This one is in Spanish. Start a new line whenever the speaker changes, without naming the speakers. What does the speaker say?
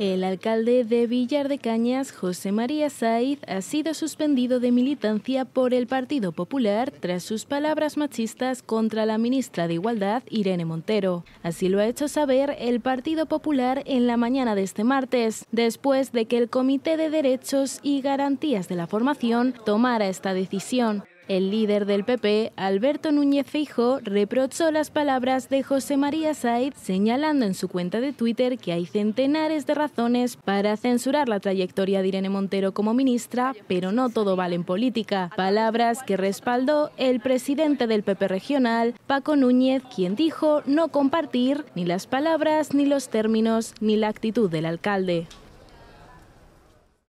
El alcalde de Villar de Cañas, José María Saiz, ha sido suspendido de militancia por el Partido Popular tras sus palabras machistas contra la ministra de Igualdad, Irene Montero. Así lo ha hecho saber el Partido Popular en la mañana de este martes, después de que el Comité de Derechos y Garantías de la Formación tomara esta decisión. El líder del PP, Alberto Núñez Feijo, reprochó las palabras de José María Said, señalando en su cuenta de Twitter que hay centenares de razones para censurar la trayectoria de Irene Montero como ministra, pero no todo vale en política. Palabras que respaldó el presidente del PP regional, Paco Núñez, quien dijo no compartir ni las palabras, ni los términos, ni la actitud del alcalde.